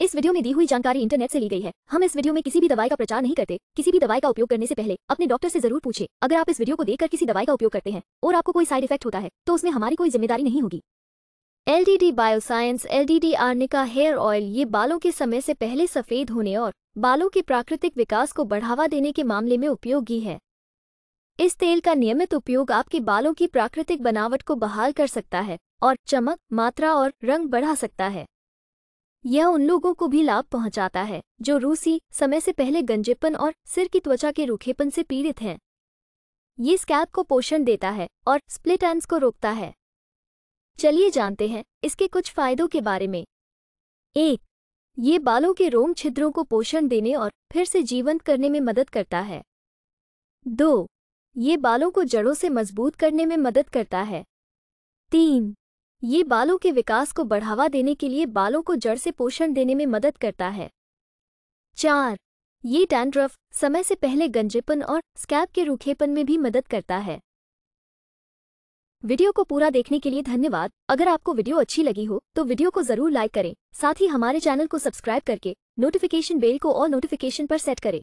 इस वीडियो में दी हुई जानकारी इंटरनेट से ली गई है हम इस वीडियो में किसी भी दवाई का प्रचार नहीं करते किसी भी दवाई का उपयोग करने से पहले अपने डॉक्टर से जरूर पूछे अगर आप इस वीडियो को देखकर किसी दवाई का उपयोग करते हैं और आपको कोई साइड इफेक्ट होता है तो उसमें हमारी कोई जिम्मेदारी नहीं होगी LDD bioscience LDD arnica hair oil ये बालों के समय से पहले सफेद होने और बालों के प्राकृतिक विकास को बढ़ावा देने के मामले में उपयोगी है इस तेल का नियमित उपयोग आपके बालों की प्राकृतिक बनावट को बहाल कर सकता है और चमक मात्रा और रंग बढ़ा सकता है यह उन लोगों को भी लाभ पहुंचाता है जो रूसी समय से पहले गंजेपन और सिर की त्वचा के रूखेपन से पीड़ित हैं ये स्कैप को पोषण देता है और स्प्लिट एंड्स को रोकता है चलिए जानते हैं इसके कुछ फायदों के बारे में एक ये बालों के रोम छिद्रों को पोषण देने और फिर से जीवंत करने में मदद करता है दो ये बालों को जड़ों से मजबूत करने में मदद करता है तीन ये बालों के विकास को बढ़ावा देने के लिए बालों को जड़ से पोषण देने में मदद करता है चार ये डैंड्रफ समय से पहले गंजेपन और स्कैब के रूखेपन में भी मदद करता है वीडियो को पूरा देखने के लिए धन्यवाद अगर आपको वीडियो अच्छी लगी हो तो वीडियो को जरूर लाइक करें साथ ही हमारे चैनल को सब्सक्राइब करके नोटिफिकेशन बेल को और नोटिफिकेशन पर सेट करें